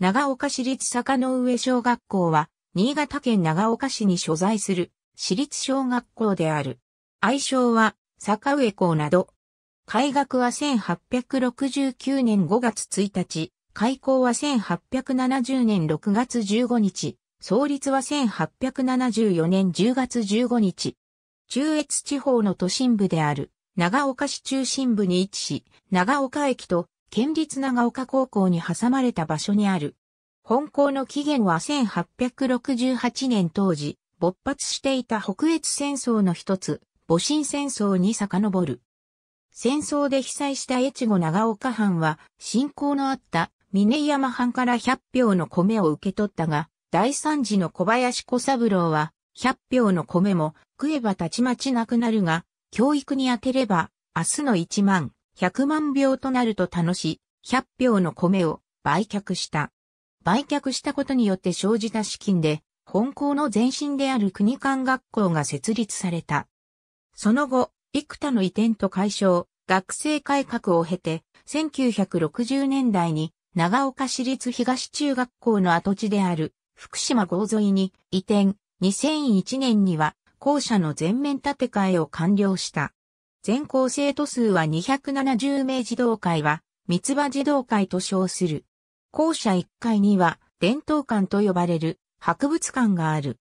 長岡市立坂の上小学校は、新潟県長岡市に所在する私立小学校である。愛称は、坂上校など。開学は1869年5月1日、開校は1870年6月15日、創立は1874年10月15日。中越地方の都心部である、長岡市中心部に位置し、長岡駅と県立長岡高校に挟まれた場所にある、本校の起源は1868年当時、勃発していた北越戦争の一つ、戊辰戦争に遡る。戦争で被災した越後長岡藩は、信仰のあった峰山藩から100票の米を受け取ったが、大惨事の小林小三郎は、100票の米も食えばたちまちなくなるが、教育に当てれば、明日の1万、100万票となると楽し、100票の米を売却した。売却したことによって生じた資金で、本校の前身である国間学校が設立された。その後、幾多の移転と解消、学生改革を経て、1960年代に長岡市立東中学校の跡地である福島郷沿いに移転、2001年には校舎の全面建て替えを完了した。全校生徒数は270名児童会は、三つ葉児童会と称する。校舎1階には伝統館と呼ばれる博物館がある。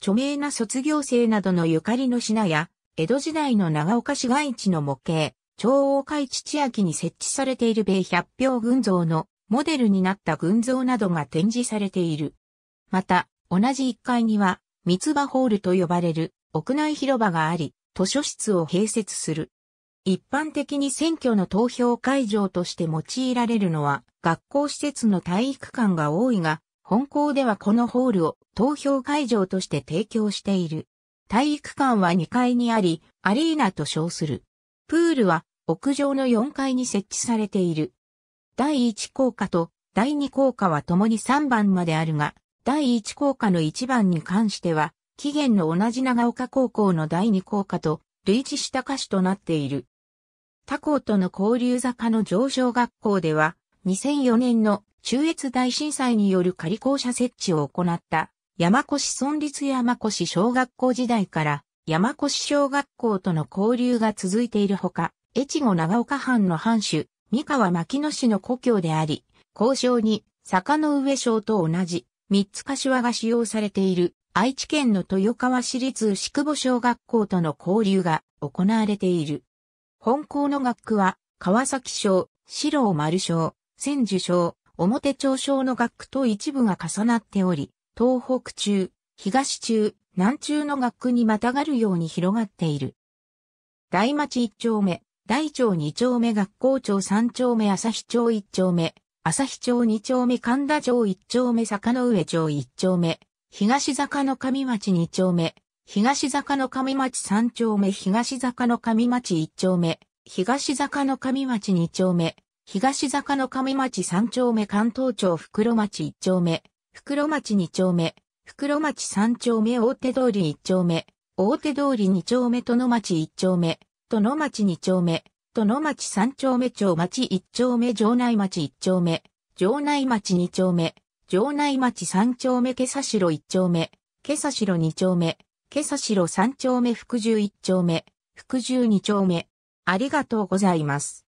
著名な卒業生などのゆかりの品や、江戸時代の長岡市街地の模型、長岡市父秋に設置されている米百票群像のモデルになった群像などが展示されている。また、同じ1階には、三葉ホールと呼ばれる屋内広場があり、図書室を併設する。一般的に選挙の投票会場として用いられるのは学校施設の体育館が多いが、本校ではこのホールを投票会場として提供している。体育館は2階にあり、アリーナと称する。プールは屋上の4階に設置されている。第1校歌と第2校歌は共に3番まであるが、第1校歌の1番に関しては、期限の同じ長岡高校の第2校歌と類似した歌詞となっている。他校との交流坂の上昇学校では、2004年の中越大震災による仮校舎設置を行った山越村立山越小学校時代から山越小学校との交流が続いているほか、越後長岡藩の藩主、三河牧野氏の故郷であり、交渉に坂の上省と同じ三つ柏が使用されている愛知県の豊川市立宿久保小学校との交流が行われている。本校の学区は、川崎省、四郎丸省、千住省、表町省の学区と一部が重なっており、東北中、東中、南中の学区にまたがるように広がっている。大町一丁目、大町二丁目学校町三丁目朝日町一丁目、朝日町二丁目神田町一丁目坂上町一丁目、東坂の上町二丁目、東坂の上町三丁目、東坂の上町一丁目、東坂の上町二丁目、東坂の上町三丁目、関東町袋町一丁目、袋町二丁目、袋町三丁目、大手通り一丁目、大手通り二丁目、殿町一丁目、殿町二丁目、殿町三丁目町町一丁目、城内町一丁目、城内町二丁目、城内町三丁目、今朝城一丁目、今朝城二丁目、今朝白3丁目福11丁目、福12丁目。ありがとうございます。